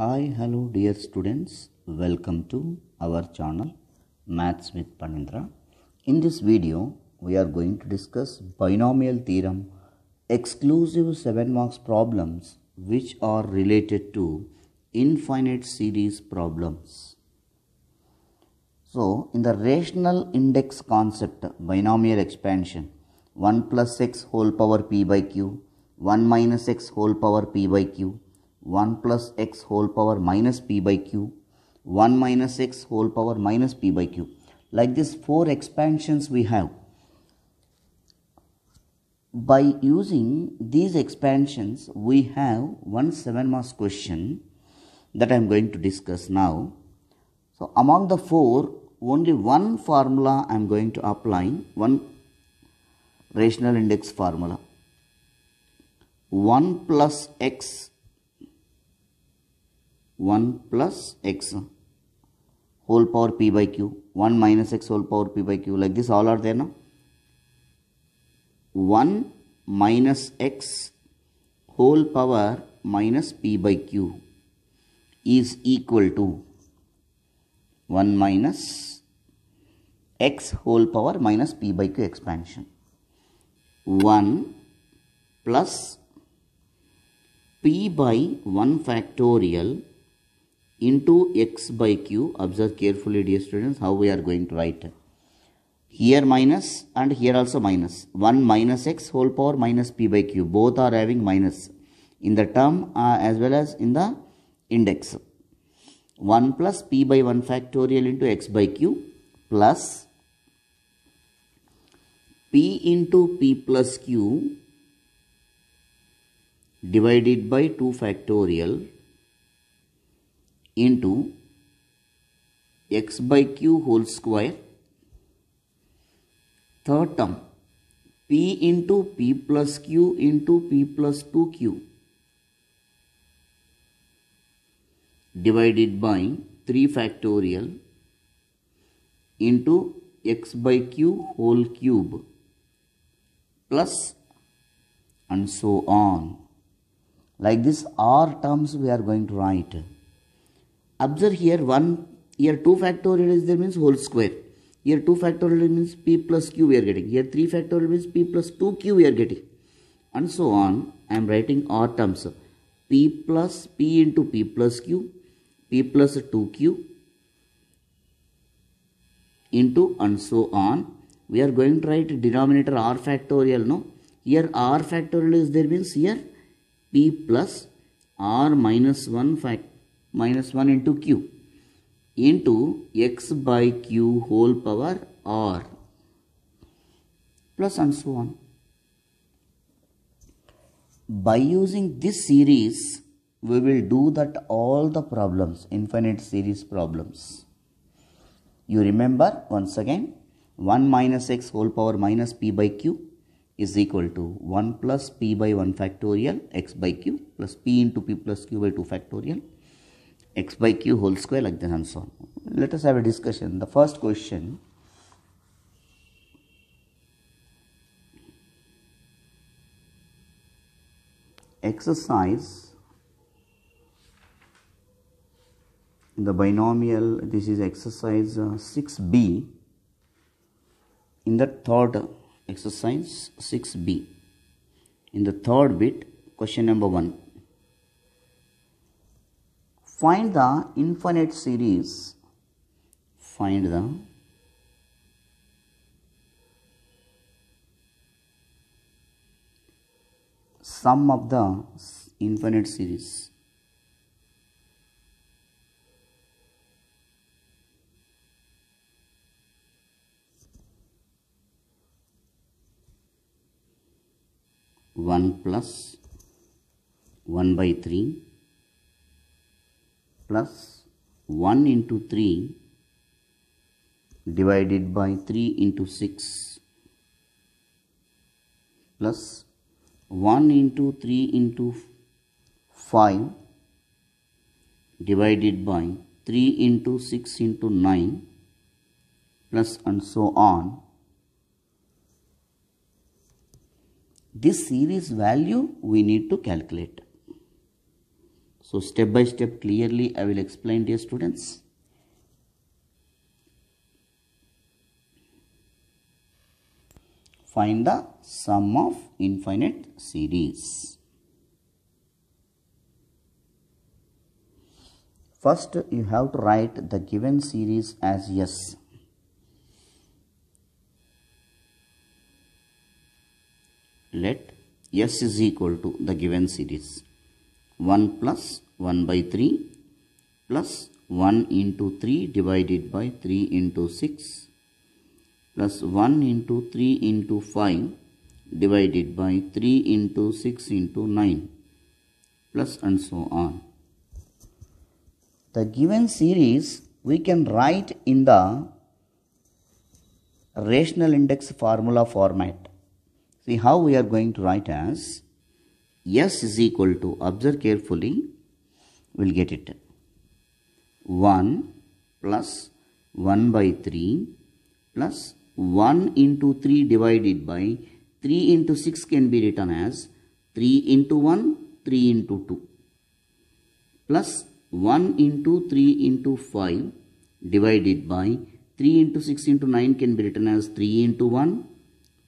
Hi, hello dear students. Welcome to our channel Maths with Panindra. In this video, we are going to discuss binomial theorem exclusive 7 marks problems which are related to infinite series problems. So, in the rational index concept, binomial expansion 1 plus x whole power p by q, 1 minus x whole power p by q, 1 plus x whole power minus p by q, 1 minus x whole power minus p by q. Like this four expansions we have. By using these expansions, we have one 7 mass question that I am going to discuss now. So among the four, only one formula I am going to apply, one rational index formula. 1 plus x 1 plus x whole power p by q 1 minus x whole power p by q like this all are there now 1 minus x whole power minus p by q is equal to 1 minus x whole power minus p by q expansion 1 plus p by 1 factorial into x by q. Observe carefully dear students how we are going to write. Here minus and here also 1 minus x whole power minus p by q. Both are having minus in the term uh, as well as in the index. 1 plus p by 1 factorial into x by q plus p into p plus q divided by 2 factorial into x by q whole square third term p into p plus q into p plus 2q divided by 3 factorial into x by q whole cube plus and so on like this r terms we are going to write Observe here 1, here 2 factorial is there means whole square. Here 2 factorial means p plus q we are getting. Here 3 factorial means p plus 2q we are getting. And so on. I am writing r terms. p plus p into p plus q. p plus 2q into and so on. We are going to write denominator r factorial no Here r factorial is there means here p plus r minus 1 factorial minus 1 into q into x by q whole power r plus and so on. By using this series, we will do that all the problems, infinite series problems. You remember once again 1 minus x whole power minus p by q is equal to 1 plus p by 1 factorial x by q plus p into p plus q by 2 factorial x by q whole square like that and so on. Let us have a discussion. The first question exercise in the binomial this is exercise 6b uh, in the third exercise 6b in the third bit question number 1 find the infinite series find the sum of the infinite series one plus one by three plus 1 into 3 divided by 3 into 6 plus 1 into 3 into 5 divided by 3 into 6 into 9 plus and so on. This series value we need to calculate. So step by step clearly I will explain dear students. Find the sum of infinite series. First you have to write the given series as S. Let S is equal to the given series. 1 plus 1 by 3 plus 1 into 3 divided by 3 into 6 plus 1 into 3 into 5 divided by 3 into 6 into 9 plus and so on. The given series we can write in the rational index formula format. See how we are going to write as S is equal to, observe carefully, we'll get it. 1 plus 1 by 3 plus 1 into 3 divided by 3 into 6 can be written as 3 into 1, 3 into 2 plus 1 into 3 into 5 divided by 3 into 6 into 9 can be written as 3 into 1,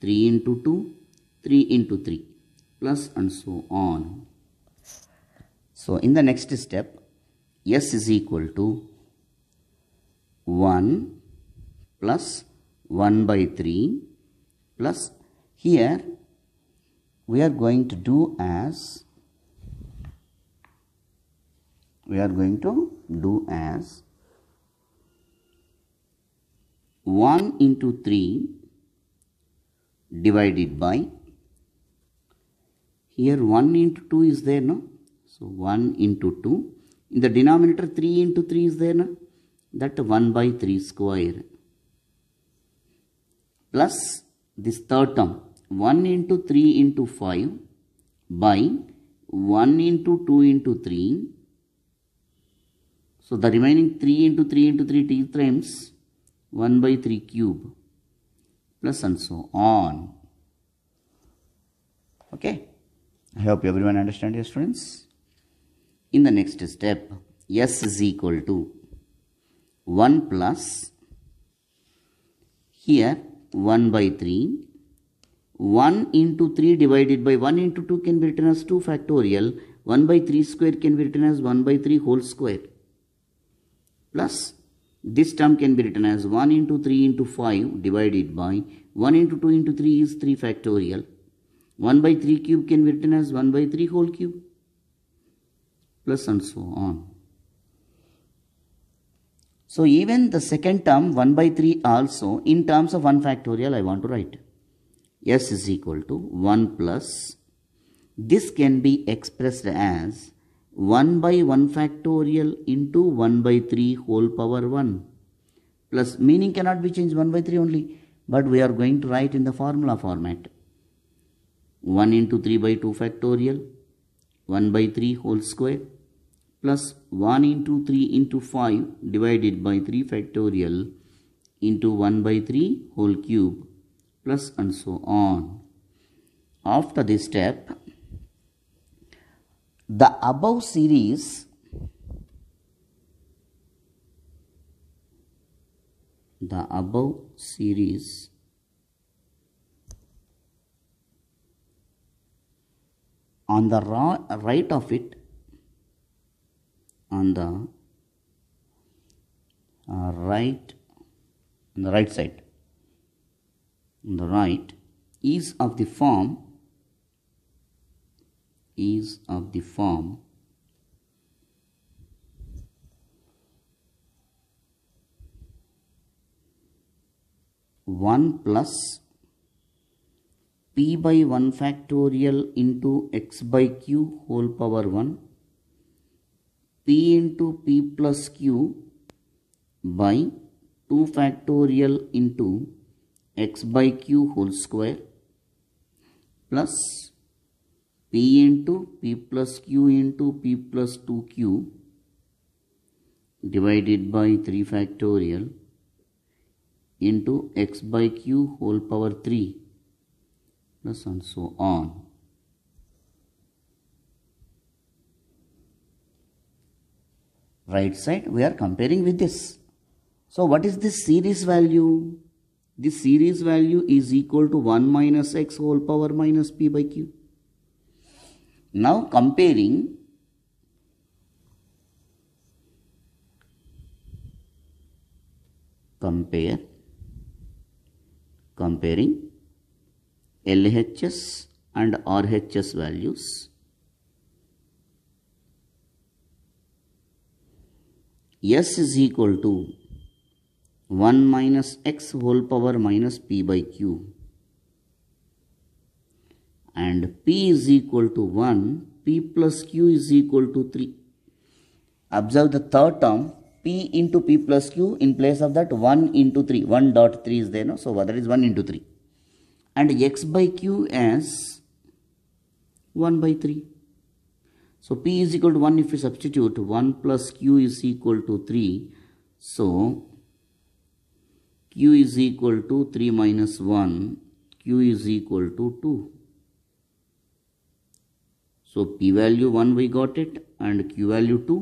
3 into 2, 3 into 3 plus and so on. So in the next step, S is equal to 1 plus 1 by 3 plus here we are going to do as we are going to do as 1 into 3 divided by here 1 into 2 is there, no? So 1 into 2. In the denominator 3 into 3 is there, no? That 1 by 3 square. Plus this third term. 1 into 3 into 5 by 1 into 2 into 3. So the remaining 3 into 3 into 3 t times 1 by 3 cube plus and so on. Okay. I hope everyone understand your students. In the next step, S is equal to 1 plus here 1 by 3 1 into 3 divided by 1 into 2 can be written as 2 factorial 1 by 3 square can be written as 1 by 3 whole square plus this term can be written as 1 into 3 into 5 divided by 1 into 2 into 3 is 3 factorial 1 by 3 cube can be written as 1 by 3 whole cube plus and so on. So even the second term 1 by 3 also in terms of 1 factorial I want to write. S is equal to 1 plus this can be expressed as 1 by 1 factorial into 1 by 3 whole power 1 plus meaning cannot be changed 1 by 3 only but we are going to write in the formula format 1 into 3 by 2 factorial 1 by 3 whole square plus 1 into 3 into 5 divided by 3 factorial into 1 by 3 whole cube plus and so on. After this step, the above series the above series on the right of it on the uh, right on the right side on the right is of the form is of the form one plus p by 1 factorial into x by q whole power 1 p into p plus q by 2 factorial into x by q whole square plus p into p plus q into p plus 2q divided by 3 factorial into x by q whole power 3 plus and so on. Right side we are comparing with this. So what is this series value? This series value is equal to 1 minus x whole power minus p by q. Now comparing compare comparing LHS and RHS values. S is equal to 1 minus x whole power minus p by q and p is equal to 1 p plus q is equal to 3 observe the third term p into p plus q in place of that 1 into 3 1 dot 3 is there no so is is 1 into 3 and x by q as 1 by 3. So p is equal to 1 if we substitute 1 plus q is equal to 3. So q is equal to 3 minus 1, q is equal to 2. So p value 1 we got it and q value 2.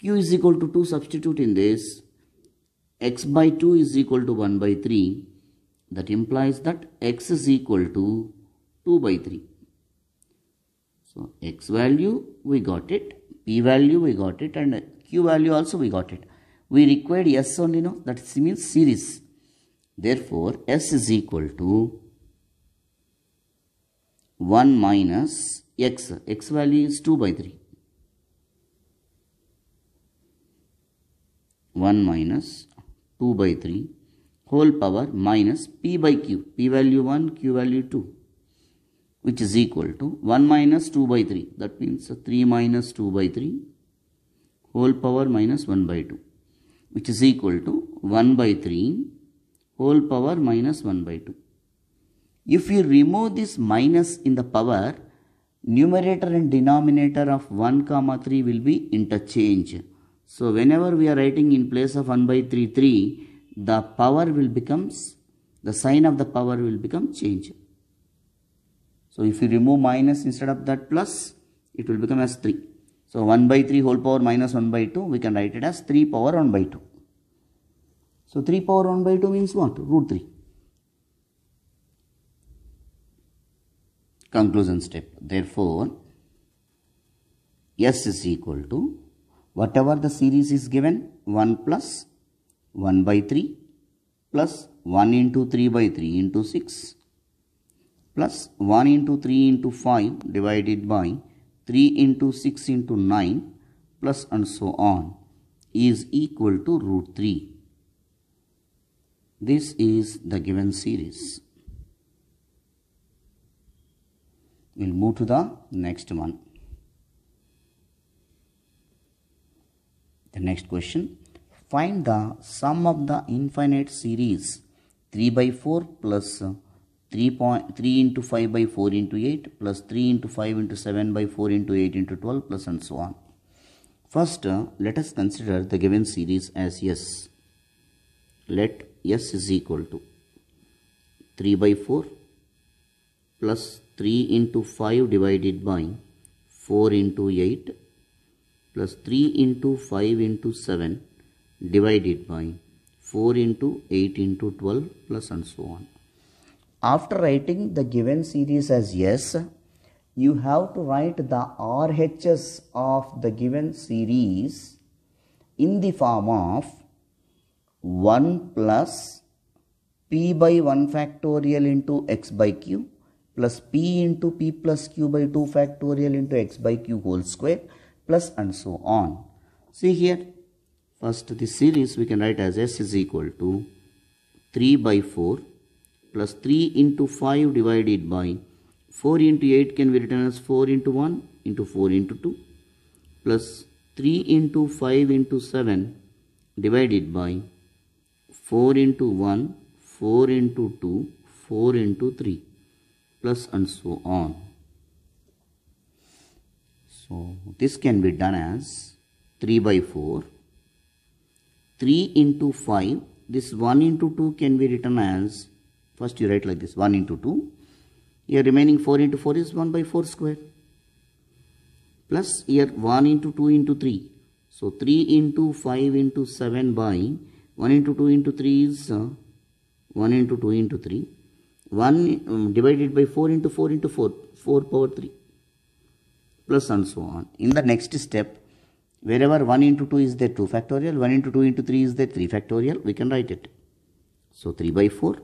q is equal to 2 substitute in this. x by 2 is equal to 1 by 3 that implies that x is equal to 2 by 3. So x value we got it, p value we got it and q value also we got it. We required s only know that means series. Therefore s is equal to 1 minus x. x value is 2 by 3. 1 minus 2 by 3 whole power minus p by q p value 1 q value 2 which is equal to 1 minus 2 by 3 that means 3 minus 2 by 3 whole power minus 1 by 2 which is equal to 1 by 3 whole power minus 1 by 2 if we remove this minus in the power numerator and denominator of 1 comma 3 will be interchanged so whenever we are writing in place of 1 by 3 3 the power will becomes the sign of the power will become change. So if you remove minus instead of that plus, it will become as 3. So 1 by 3 whole power minus 1 by 2, we can write it as 3 power 1 by 2. So 3 power 1 by 2 means what? Root 3. Conclusion step. Therefore, S is equal to whatever the series is given 1 plus 1 by 3 plus 1 into 3 by 3 into 6 plus 1 into 3 into 5 divided by 3 into 6 into 9 plus and so on is equal to root 3. This is the given series. We'll move to the next one. The next question Find the sum of the infinite series 3 by 4 plus 3, point, 3 into 5 by 4 into 8 plus 3 into 5 into 7 by 4 into 8 into 12 plus and so on. First, uh, let us consider the given series as S. Let S is equal to 3 by 4 plus 3 into 5 divided by 4 into 8 plus 3 into 5 into 7 divided by 4 into 8 into 12 plus and so on. After writing the given series as yes, you have to write the RHS of the given series in the form of 1 plus p by 1 factorial into x by q plus p into p plus q by 2 factorial into x by q whole square plus and so on. See here First, the series we can write as S is equal to 3 by 4 plus 3 into 5 divided by 4 into 8 can be written as 4 into 1 into 4 into 2 plus 3 into 5 into 7 divided by 4 into 1, 4 into 2, 4 into 3 plus and so on. So this can be done as 3 by 4 3 into 5 this 1 into 2 can be written as first you write like this 1 into 2 here remaining 4 into 4 is 1 by 4 square plus here 1 into 2 into 3 so 3 into 5 into 7 by 1 into 2 into 3 is uh, 1 into 2 into 3 1 um, divided by 4 into 4 into 4 4 power 3 plus and so on in the next step wherever 1 into 2 is there 2 factorial 1 into 2 into 3 is there 3 factorial we can write it so 3 by 4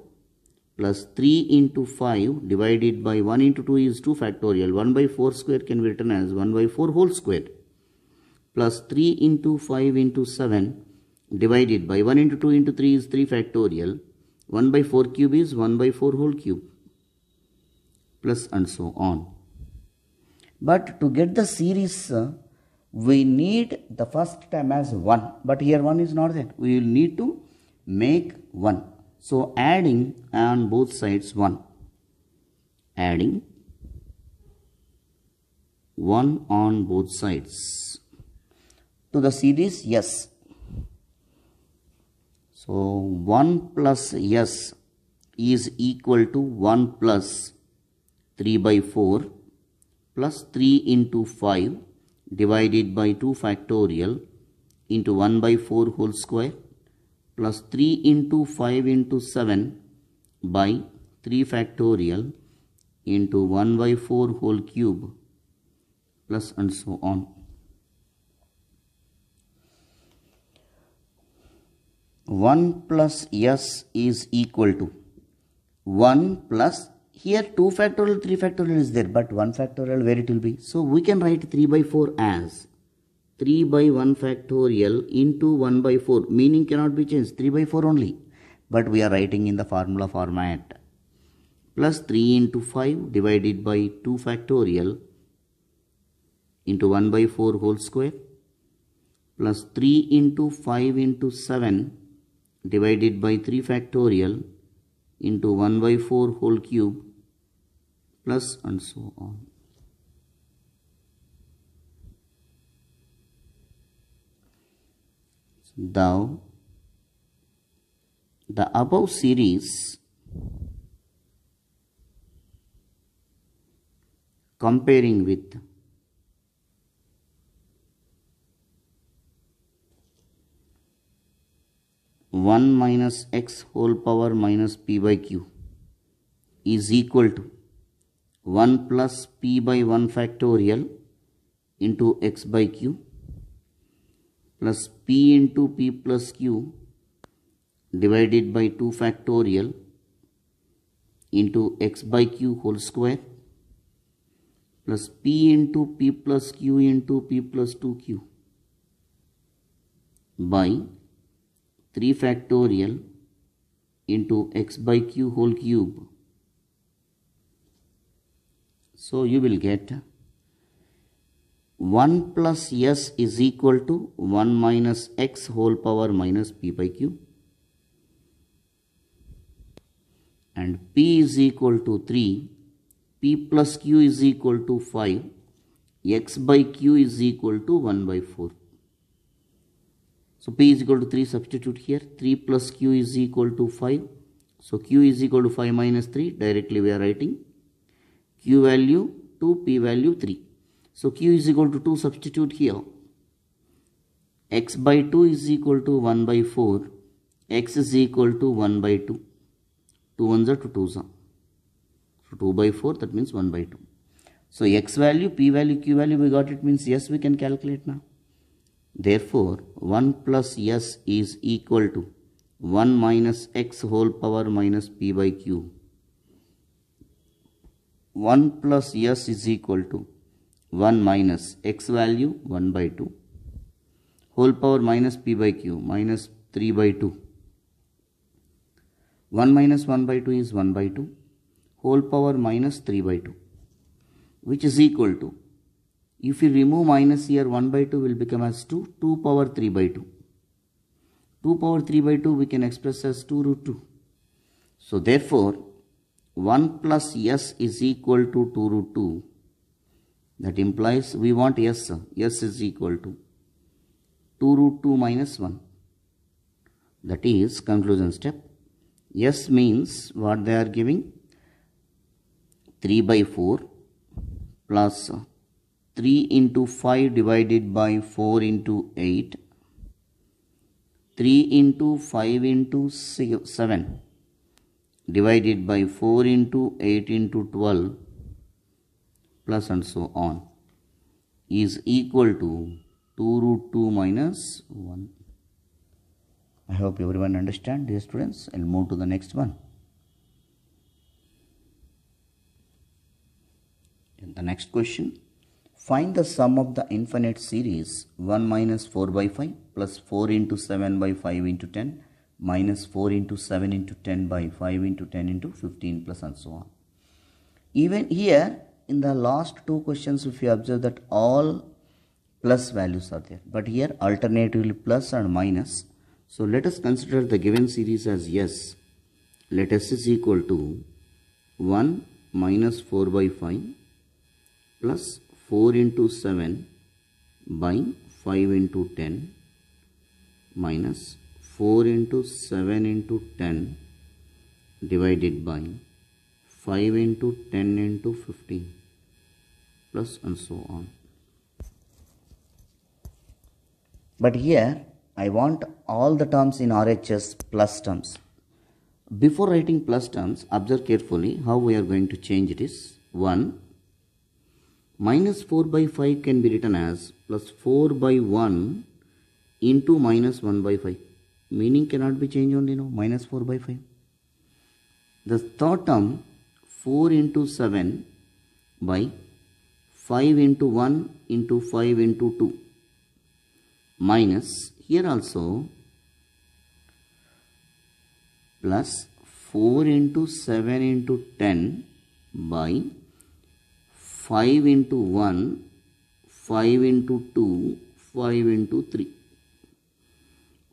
plus 3 into 5 divided by 1 into 2 is 2 factorial 1 by 4 square can be written as 1 by 4 whole square plus 3 into 5 into 7 divided by 1 into 2 into 3 is 3 factorial 1 by 4 cube is 1 by 4 whole cube plus and so on but to get the series uh, we need the first term as 1 but here 1 is not there we will need to make 1 so adding on both sides 1 adding 1 on both sides to the series yes so 1 plus yes is equal to 1 plus 3 by 4 plus 3 into 5 divided by 2 factorial into 1 by 4 whole square plus 3 into 5 into 7 by 3 factorial into 1 by 4 whole cube plus and so on. One plus s is equal to one plus here 2 factorial, 3 factorial is there, but 1 factorial where it will be. So we can write 3 by 4 as 3 by 1 factorial into 1 by 4. Meaning cannot be changed, 3 by 4 only. But we are writing in the formula format. Plus 3 into 5 divided by 2 factorial into 1 by 4 whole square plus 3 into 5 into 7 divided by 3 factorial into 1 by 4 whole cube plus and so on. Thou, the above series comparing with one minus x whole power minus p by q is equal to 1 plus p by 1 factorial into x by q plus p into p plus q divided by 2 factorial into x by q whole square plus p into p plus q into p plus 2q by 3 factorial into x by q whole cube so you will get 1 plus s is equal to 1 minus x whole power minus p by q and p is equal to 3 p plus q is equal to 5 x by q is equal to 1 by 4 so p is equal to 3 substitute here. 3 plus q is equal to 5. So q is equal to 5 minus 3. Directly we are writing q value 2, p value 3. So q is equal to 2 substitute here. x by 2 is equal to 1 by 4, x is equal to 1 by 2, 2 ones are 2 twos So 2 by 4 that means 1 by 2. So x value, p value, q value we got it means yes we can calculate now. Therefore 1 plus yes is equal to 1 minus x whole power minus p by q 1 plus s is equal to 1 minus x value 1 by 2 whole power minus p by q minus 3 by 2 1 minus 1 by 2 is 1 by 2 whole power minus 3 by 2 which is equal to if you remove minus here 1 by 2 will become as 2 2 power 3 by 2 2 power 3 by 2 we can express as 2 root 2 so therefore 1 plus s is equal to 2 root 2. That implies we want s. s is equal to 2 root 2 minus 1. That is conclusion step. S means what they are giving? 3 by 4 plus 3 into 5 divided by 4 into 8. 3 into 5 into 7 divided by 4 into 8 into 12 plus and so on is equal to 2 root 2 minus 1. I hope everyone understand dear students. I'll move to the next one. In the next question. Find the sum of the infinite series 1 minus 4 by 5 plus 4 into 7 by 5 into 10 minus 4 into 7 into 10 by 5 into 10 into 15 plus and so on. Even here in the last two questions if you observe that all plus values are there but here alternatively plus and minus. So let us consider the given series as yes let s is equal to 1 minus 4 by 5 plus 4 into 7 by 5 into 10 minus 4 into 7 into 10 divided by 5 into 10 into 15 plus and so on. But here I want all the terms in RHS plus terms. Before writing plus terms, observe carefully how we are going to change this. 1 minus 4 by 5 can be written as plus 4 by 1 into minus 1 by 5 meaning cannot be changed only now minus 4 by 5 the third term 4 into 7 by 5 into 1 into 5 into 2 minus here also plus 4 into 7 into 10 by 5 into 1 5 into 2 5 into 3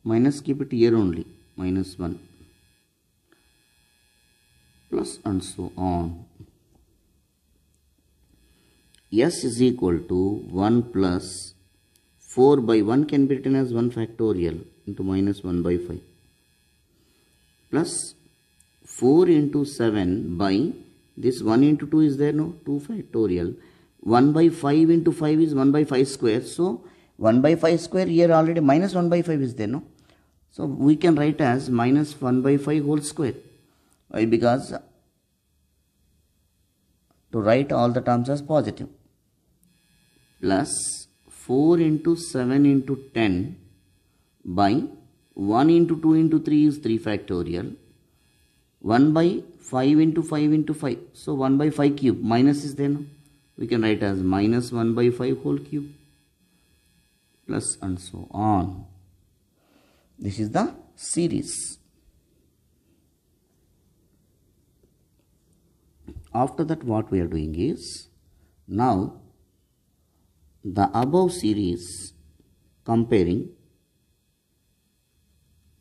minus keep it here only minus 1 plus and so on s is equal to 1 plus 4 by 1 can be written as 1 factorial into minus 1 by 5 plus 4 into 7 by this 1 into 2 is there no 2 factorial 1 by 5 into 5 is 1 by 5 square so 1 by 5 square here already minus 1 by 5 is there no so we can write as minus 1 by 5 whole square why because to write all the terms as positive plus 4 into 7 into 10 by 1 into 2 into 3 is 3 factorial 1 by 5 into 5 into 5 so 1 by 5 cube minus is there no? we can write as minus 1 by 5 whole cube plus and so on. This is the series. After that what we are doing is, now the above series comparing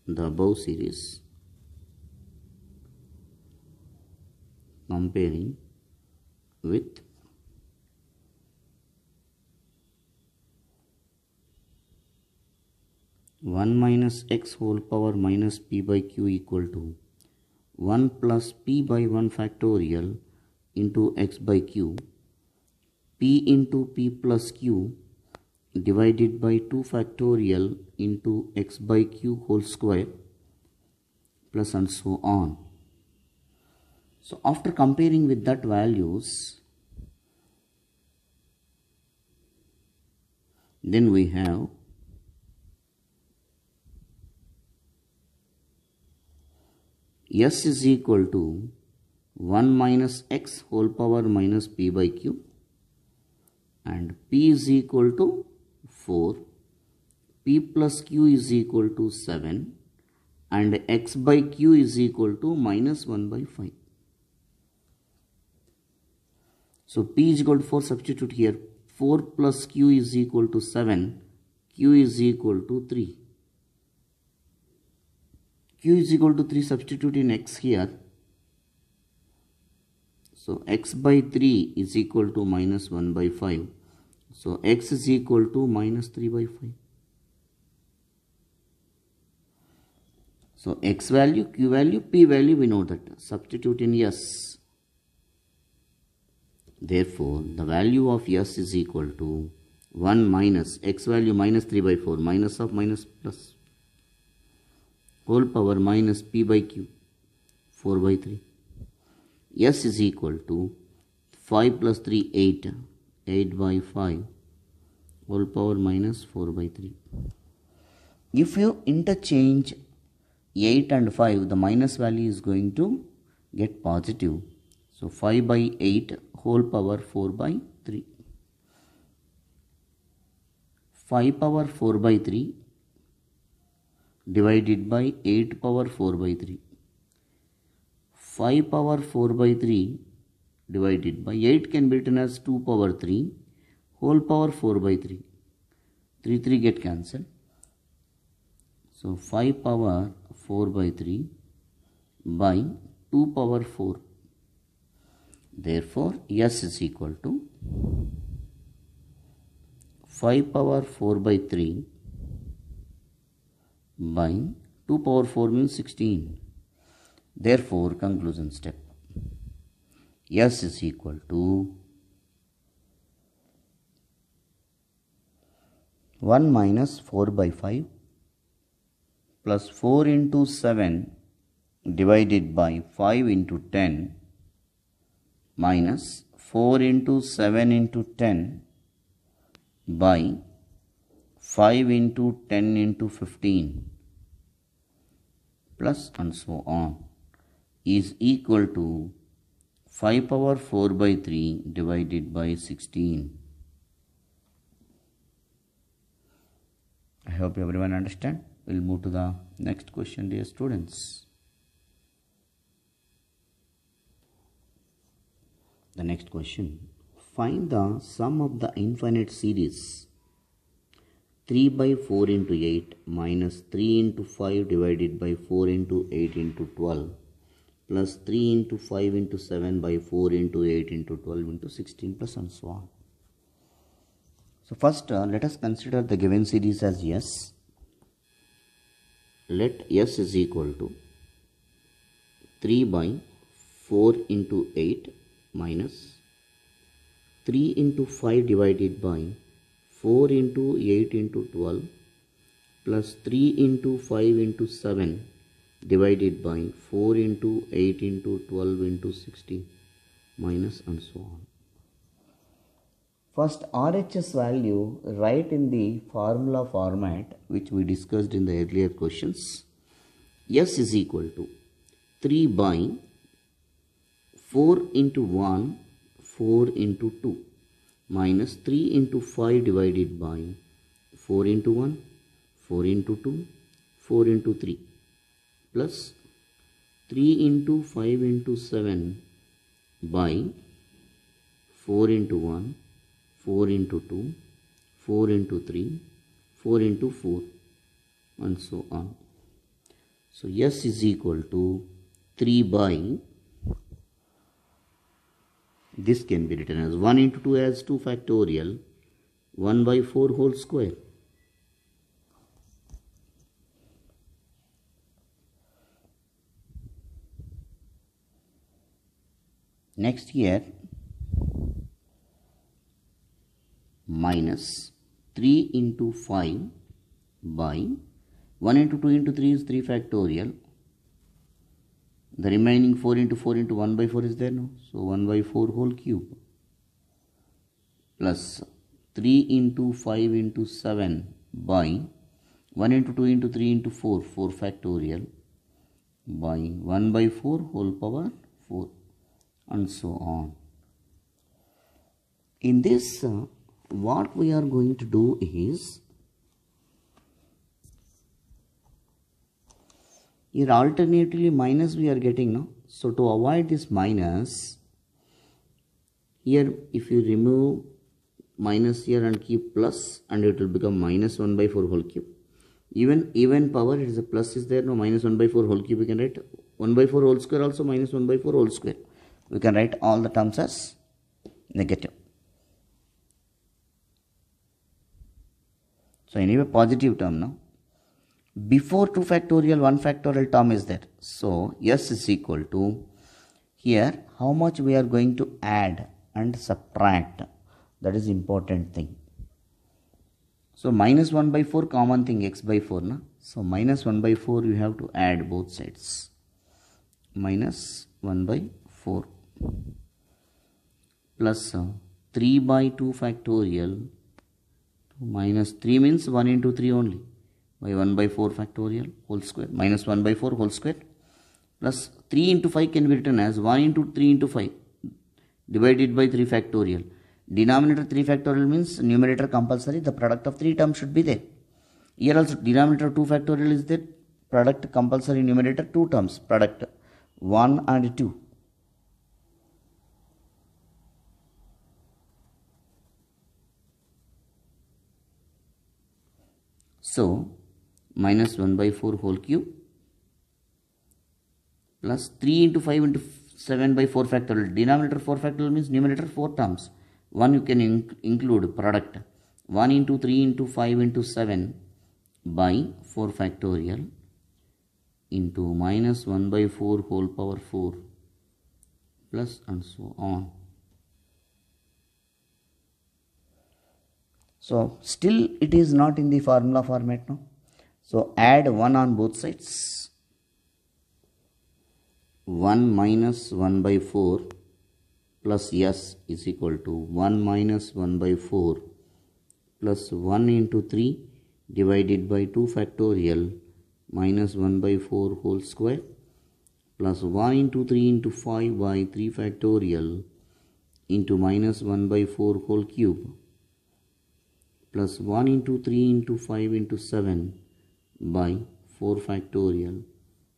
the above series comparing with 1 minus x whole power minus p by q equal to 1 plus p by 1 factorial into x by q p into p plus q divided by 2 factorial into x by q whole square plus and so on. So after comparing with that values then we have s is equal to 1 minus x whole power minus p by q and p is equal to 4 p plus q is equal to 7 and x by q is equal to minus 1 by 5. So p is equal to 4 substitute here 4 plus q is equal to 7 q is equal to 3 q is equal to 3 substitute in x here so x by 3 is equal to minus 1 by 5 so x is equal to minus 3 by 5 so x value q value p value we know that substitute in yes therefore the value of yes is equal to 1 minus x value minus 3 by 4 minus of minus plus whole power minus p by q 4 by 3 s is equal to 5 plus 3 8 8 by 5 whole power minus 4 by 3 if you interchange 8 and 5 the minus value is going to get positive so 5 by 8 whole power 4 by 3 5 power 4 by 3 divided by 8 power 4 by 3. 5 power 4 by 3 divided by 8 can be written as 2 power 3 whole power 4 by 3. 3 3 get cancelled. So 5 power 4 by 3 by 2 power 4. Therefore, S is equal to 5 power 4 by 3 by 2 power 4 means 16. Therefore, conclusion step S is equal to 1 minus 4 by 5 plus 4 into 7 divided by 5 into 10 minus 4 into 7 into 10 by 5 into 10 into 15 plus and so on is equal to 5 power 4 by 3 divided by 16. I hope everyone understand. We'll move to the next question dear students. The next question. Find the sum of the infinite series 3 by 4 into 8 minus 3 into 5 divided by 4 into 8 into 12 plus 3 into 5 into 7 by 4 into 8 into 12 into 16 plus and so on. So first uh, let us consider the given series as S. Let S is equal to 3 by 4 into 8 minus 3 into 5 divided by 4 into 8 into 12 plus 3 into 5 into 7 divided by 4 into 8 into 12 into 60 minus and so on. First RHS value write in the formula format which we discussed in the earlier questions. S is equal to 3 by 4 into 1 4 into 2 minus 3 into 5 divided by 4 into 1, 4 into 2, 4 into 3 plus 3 into 5 into 7 by 4 into 1, 4 into 2, 4 into 3, 4 into 4 and so on. So S is equal to 3 by this can be written as 1 into 2 as 2 factorial 1 by 4 whole square. Next here minus 3 into 5 by 1 into 2 into 3 is 3 factorial the remaining 4 into 4 into 1 by 4 is there no? So 1 by 4 whole cube plus 3 into 5 into 7 by 1 into 2 into 3 into 4, 4 factorial by 1 by 4 whole power 4 and so on. In this, uh, what we are going to do is here alternatively minus we are getting now so to avoid this minus here if you remove minus here and keep plus and it will become minus 1 by 4 whole cube even even power it is a plus is there no minus 1 by 4 whole cube we can write 1 by 4 whole square also minus 1 by 4 whole square we can write all the terms as negative so anyway positive term now before 2 factorial 1 factorial term is there so s is equal to here how much we are going to add and subtract that is important thing so minus 1 by 4 common thing x by 4 na so minus 1 by 4 you have to add both sides minus 1 by 4 plus uh, 3 by 2 factorial minus 3 means 1 into 3 only by 1 by 4 factorial whole square minus 1 by 4 whole square plus 3 into 5 can be written as 1 into 3 into 5 divided by 3 factorial. Denominator 3 factorial means numerator compulsory the product of 3 terms should be there. Here also denominator 2 factorial is there product compulsory numerator 2 terms product 1 and 2. So minus 1 by 4 whole cube plus 3 into 5 into 7 by 4 factorial. Denominator 4 factorial means numerator 4 terms. 1 you can inc include product. 1 into 3 into 5 into 7 by 4 factorial into minus 1 by 4 whole power 4 plus and so on. So still it is not in the formula format now. So add 1 on both sides. 1 minus 1 by 4 plus s is equal to 1 minus 1 by 4 plus 1 into 3 divided by 2 factorial minus 1 by 4 whole square plus 1 into 3 into 5 by 3 factorial into minus 1 by 4 whole cube plus 1 into 3 into 5 into 7 by 4 factorial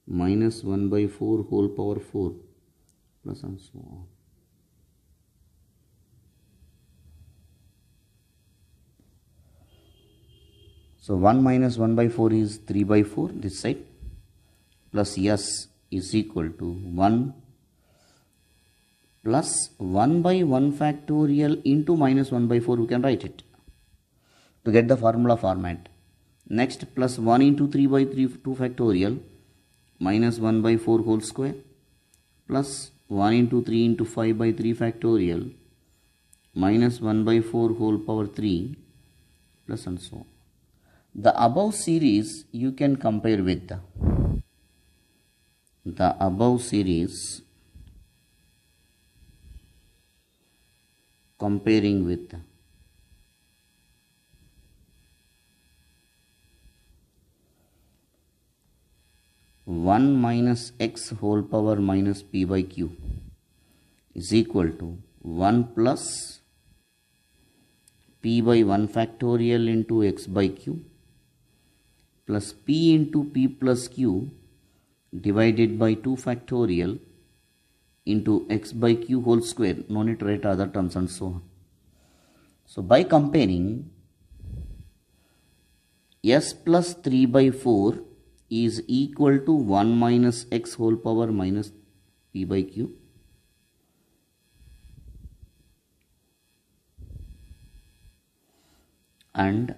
minus 1 by 4 whole power 4 plus and so on. So 1 minus 1 by 4 is 3 by 4 this side plus s is equal to 1 plus 1 by 1 factorial into minus 1 by 4 we can write it to get the formula format Next plus 1 into 3 by 3 2 factorial minus 1 by 4 whole square plus 1 into 3 into 5 by 3 factorial minus 1 by 4 whole power 3 plus and so on. The above series you can compare with the, the above series comparing with the 1 minus x whole power minus p by q is equal to 1 plus p by 1 factorial into x by q plus p into p plus q divided by 2 factorial into x by q whole square no need to write other terms and so on so by comparing s plus 3 by 4 is equal to 1 minus x whole power minus p by q. And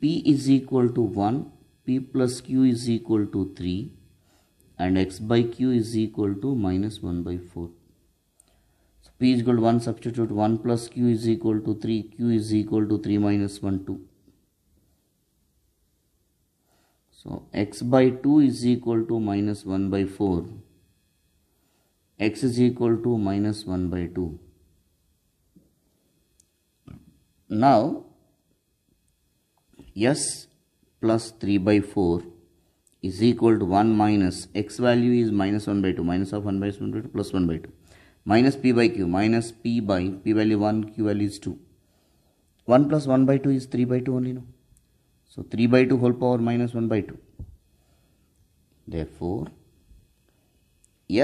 p is equal to 1, p plus q is equal to 3 and x by q is equal to minus 1 by 4. So p is equal to 1 substitute 1 plus q is equal to 3, q is equal to 3 minus 1 2. So x by 2 is equal to minus 1 by 4. x is equal to minus 1 by 2. Now s plus 3 by 4 is equal to 1 minus x value is minus 1 by 2 minus of 1 by 2 plus 1 by 2 minus p by q minus p by p value 1 q value is 2 1 plus 1 by 2 is 3 by 2 only no so 3 by 2 whole power minus 1 by 2. Therefore,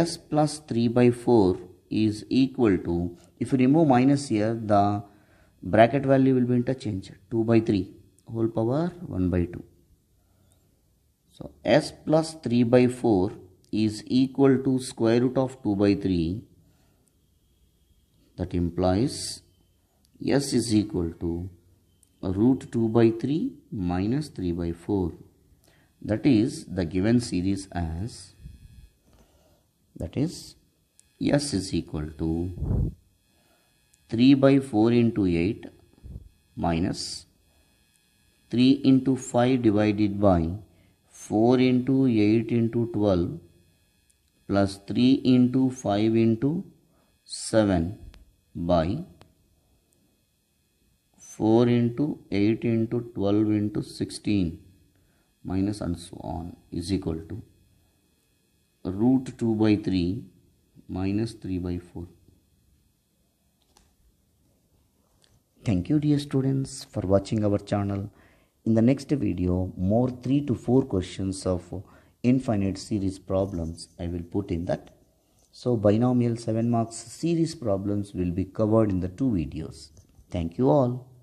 s plus 3 by 4 is equal to, if you remove minus here, the bracket value will be interchanged 2 by 3 whole power 1 by 2. So s plus 3 by 4 is equal to square root of 2 by 3 that implies s is equal to root 2 by 3 minus 3 by 4 that is the given series as that is s is equal to 3 by 4 into 8 minus 3 into 5 divided by 4 into 8 into 12 plus 3 into 5 into 7 by 4 into 8 into 12 into 16 minus and so on is equal to root 2 by 3 minus 3 by 4. Thank you dear students for watching our channel. In the next video more 3 to 4 questions of infinite series problems I will put in that. So binomial 7 marks series problems will be covered in the two videos. Thank you all.